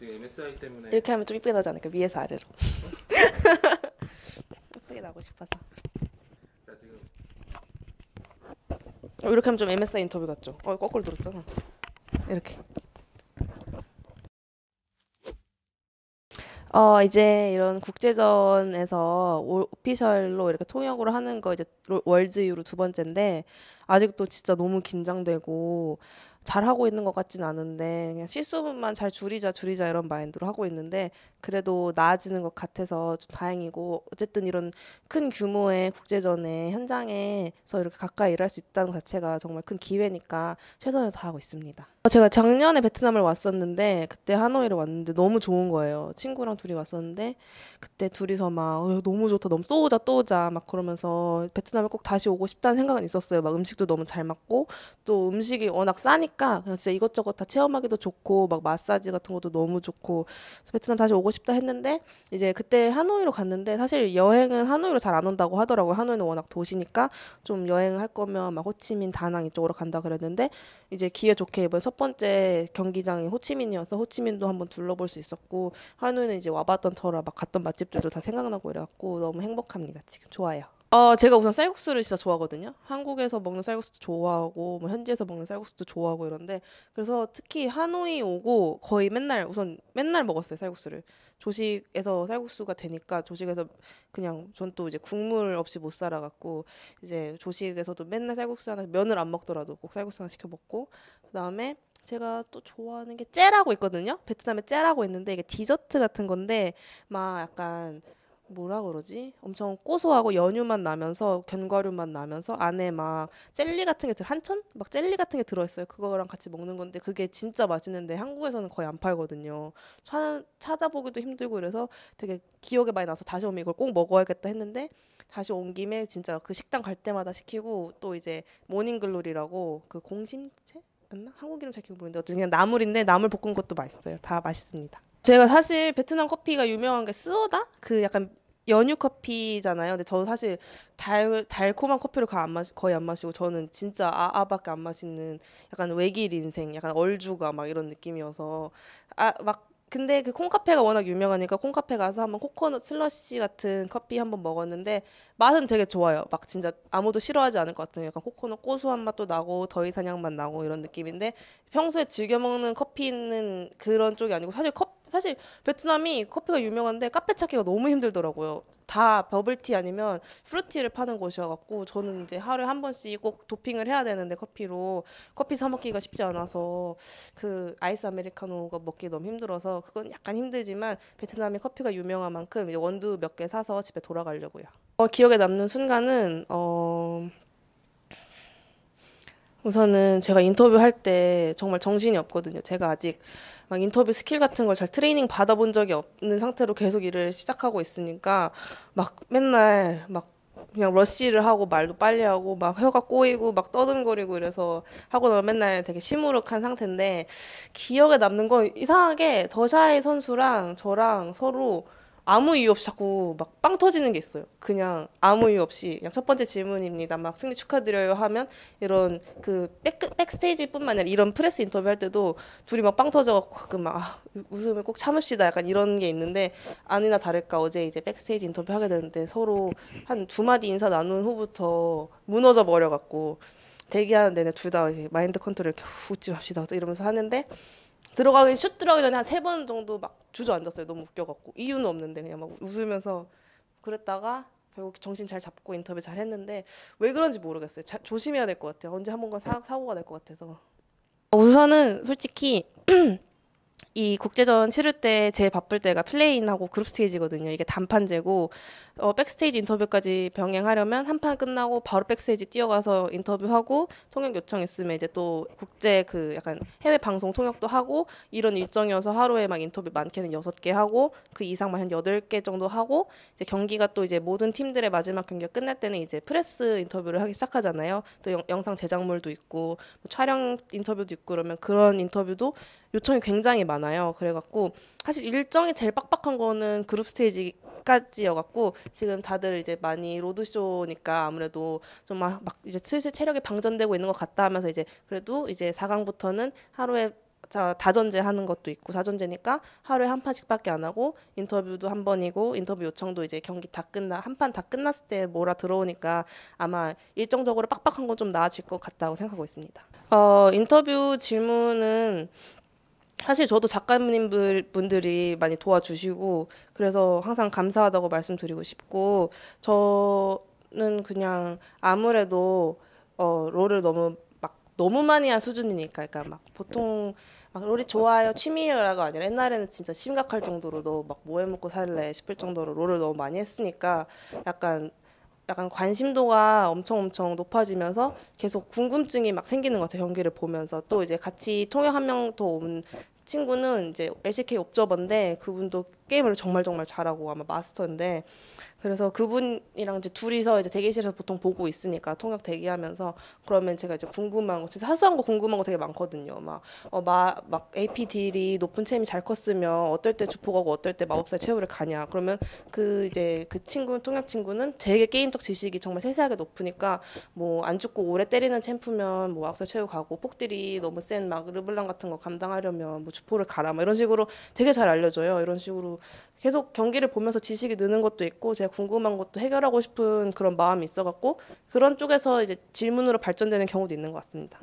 지금 MSI 때문에 이렇게 하면 좀 이쁘게 나지 않을까? 위에서 아래로. 이쁘게 나고 싶어서. 자 지금 어, 이렇게 하면 좀 MSI 인터뷰 같죠? 어, 거꾸로 들었잖아. 이렇게. 어, 이제 이런 국제전에서 오- 피셜로 이렇게 통역으로 하는 거 이제 월즈 이후로 두 번째인데, 아직도 진짜 너무 긴장되고, 잘하고 있는 것 같진 않은데 그냥 실수분만 잘 줄이자 줄이자 이런 마인드로 하고 있는데 그래도 나아지는 것 같아서 좀 다행이고 어쨌든 이런 큰 규모의 국제전에 현장에서 이렇게 가까이 일할 수 있다는 자체가 정말 큰 기회니까 최선을 다하고 있습니다. 제가 작년에 베트남을 왔었는데 그때 하노이를 왔는데 너무 좋은 거예요. 친구랑 둘이 왔었는데 그때 둘이서 막 어, 너무 좋다, 너무 또 오자, 또 오자 막 그러면서 베트남을꼭 다시 오고 싶다는 생각은 있었어요. 막 음식도 너무 잘 맞고 또 음식이 워낙 싸니까 하니까 그냥 진짜 이것저것 다 체험하기도 좋고 막 마사지 같은 것도 너무 좋고 베트남 다시 오고 싶다 했는데 이제 그때 하노이로 갔는데 사실 여행은 하노이로 잘 안 온다고 하더라고요. 하노이는 워낙 도시니까 좀 여행할 을 거면 막 호치민, 다낭 이쪽으로 간다 그랬는데 이제 기회 좋게 이번 첫 번째 경기장이 호치민이어서 호치민도 한번 둘러볼 수 있었고 하노이는 이제 와봤던 터라 막 갔던 맛집들도 다 생각나고 이래갖고 너무 행복합니다. 지금 좋아요. 어, 제가 우선 쌀국수를 진짜 좋아하거든요. 한국에서 먹는 쌀국수도 좋아하고, 뭐 현지에서 먹는 쌀국수도 좋아하고 이런데, 그래서 특히 하노이 오고 거의 맨날, 우선 맨날 먹었어요, 쌀국수를. 조식에서 쌀국수가 되니까, 조식에서 그냥, 전 또 이제 국물 없이 못 살아갖고, 이제 조식에서도 맨날 쌀국수 하나, 면을 안 먹더라도 꼭 쌀국수 하나 시켜 먹고, 그 다음에 제가 또 좋아하는 게 째라고 있거든요. 베트남에 째라고 있는데, 이게 디저트 같은 건데, 막 약간, 뭐라 그러지? 엄청 고소하고 연유만 나면서 견과류만 나면서 안에 막 젤리 같은 게 들, 한천? 막 젤리 같은 게 들어있어요. 그거랑 같이 먹는 건데 그게 진짜 맛있는데 한국에서는 거의 안 팔거든요. 차, 찾아보기도 힘들고 그래서 되게 기억에 많이 나서 다시 오면 이걸 꼭 먹어야겠다 했는데 다시 온 김에 진짜 그 식당 갈 때마다 시키고 또 이제 모닝글로리라고 그 공심채? 맞나? 한국 이름 잘 기억 모르는데 어쨌든 그냥 나물인데 나물 볶은 것도 맛있어요. 다 맛있습니다. 제가 사실 베트남 커피가 유명한 게 쓰어다 그 약간 연유 커피잖아요. 근데 저 사실 달 달콤한 커피를 거의 안, 마시, 거의 안 마시고 저는 진짜 아아밖에 안 마시는 약간 외길 인생, 약간 얼주가 막 이런 느낌이어서 아 막 근데 그 콩카페가 워낙 유명하니까 콩카페 가서 한번 코코넛 슬러시 같은 커피 한번 먹었는데 맛은 되게 좋아요. 막 진짜 아무도 싫어하지 않을 것 같은 약간 코코넛 고소한 맛도 나고 더위 사냥 맛 나고 이런 느낌인데 평소에 즐겨 먹는 커피는 그런 쪽이 아니고 사실 커피 사실 베트남이 커피가 유명한데 카페 찾기가 너무 힘들더라고요. 다 버블티 아니면 프루티를 파는 곳이어갖고 저는 이제 하루에 한 번씩 꼭 도핑을 해야 되는데 커피로 커피 사 먹기가 쉽지 않아서 그 아이스 아메리카노가 먹기 너무 힘들어서 그건 약간 힘들지만 베트남이 커피가 유명한 만큼 원두 몇 개 사서 집에 돌아가려고요. 어, 기억에 남는 순간은 어. 우선은 제가 인터뷰할 때 정말 정신이 없거든요. 제가 아직 막 인터뷰 스킬 같은 걸 잘 트레이닝 받아본 적이 없는 상태로 계속 일을 시작하고 있으니까 막 맨날 막 그냥 러쉬를 하고 말도 빨리 하고 막 혀가 꼬이고 막 떠듬거리고 이래서 하고 나면 맨날 되게 시무룩한 상태인데 기억에 남는 건 이상하게 더샤이 선수랑 저랑 서로 아무 이유 없이 자꾸 막 빵 터지는 게 있어요. 그냥 아무 이유 없이 그냥 첫 번째 질문입니다. 막 승리 축하드려요 하면 이런 그 백, 백스테이지뿐만 아니라 이런 프레스 인터뷰 할 때도 둘이 막 빵 터져갖고 가끔 막 아, 웃음을 꼭 참읍시다 약간 이런 게 있는데 아니나 다를까 어제 이제 백스테이지 인터뷰 하게 되는데 서로 한 두 마디 인사 나눈 후부터 무너져 버려갖고 대기하는 내내 둘 다 마인드 컨트롤 이렇게 웃지 맙시다 이러면서 하는데 들어가기 슛 들어가기 전에 한 세 번 정도 막 주저앉았어요. 너무 웃겨갖고 이유는 없는데 그냥 막 웃으면서 그랬다가 결국 정신 잘 잡고 인터뷰 잘 했는데 왜 그런지 모르겠어요. 자, 조심해야 될 것 같아요. 언제 한 번간 사, 사고가 될 것 같아서. 우선은 솔직히 이 국제전 치를 때 제 바쁠 때가 플레이인하고 그룹 스테이지거든요. 이게 단판제고 어, 백스테이지 인터뷰까지 병행하려면 한 판 끝나고 바로 백스테이지 뛰어가서 인터뷰하고 통역 요청 있으면 이제 또 국제 그 약간 해외 방송 통역도 하고 이런 일정이어서 하루에 막 인터뷰 많게는 여섯 개 하고 그 이상만 한 여덟 개 정도 하고 이제 경기가 또 이제 모든 팀들의 마지막 경기가 끝날 때는 이제 프레스 인터뷰를 하기 시작하잖아요. 또 영, 영상 제작물도 있고 뭐 촬영 인터뷰도 있고 그러면 그런 인터뷰도 요청이 굉장히 많아요. 그래갖고 사실 일정이 제일 빡빡한 거는 그룹 스테이지 까지여갖고 지금 다들 이제 많이 로드쇼니까 아무래도 좀막 이제 슬슬 체력이 방전되고 있는 것 같다 하면서 이제 그래도 이제 4강부터는 하루에 다전제 하는 것도 있고 다전제니까 하루에 한 판씩밖에 안 하고 인터뷰도 한 번이고 인터뷰 요청도 이제 경기 다 끝나 한 판 다 끝났을 때 몰아 들어오니까 아마 일정적으로 빡빡한 건 좀 나아질 것 같다고 생각하고 있습니다. 어, 인터뷰 질문은 사실 저도 작가님 분들이 많이 도와주시고 그래서 항상 감사하다고 말씀드리고 싶고 저는 그냥 아무래도 어 롤을 너무 막 너무 많이 한 수준이니까 그러니까 막 보통 막 롤이 좋아요 취미라고 아니라 옛날에는 진짜 심각할 정도로 도막 뭐 해먹고 살래 싶을 정도로 롤을 너무 많이 했으니까 약간 약간 관심도가 엄청 엄청 높아지면서 계속 궁금증이 막 생기는 것 같아요. 경기를 보면서 또 이제 같이 통역 한명더온 친구는 이제 LCK 옵저버인데 그분도 게임을 정말 정말 잘하고 아마 마스터인데 그래서 그분이랑 이제 둘이서 이제 대기실에서 보통 보고 있으니까 통역 대기하면서 그러면 제가 이제 궁금한 거 진짜 사소한 거 궁금한 거 되게 많거든요. 막어막막 AP 딜이 높은 챔이 잘 컸으면 어떨 때 주포가고 어떨 때 마법사의 최후를 가냐. 그러면 그 이제 그 친구 통역 친구는 되게 게임적 지식이 정말 세세하게 높으니까 뭐 안 죽고 오래 때리는 챔프면 뭐 악사 최후 가고 폭딜이 너무 센 막 르블랑 같은 거 감당하려면 뭐뭐 주포를 가라 뭐 이런 식으로 되게 잘 알려줘요. 이런 식으로 계속 경기를 보면서 지식이 느는 것도 있고 제가 궁금한 것도 해결하고 싶은 그런 마음이 있어갖고 그런 쪽에서 이제 질문으로 발전되는 경우도 있는 것 같습니다.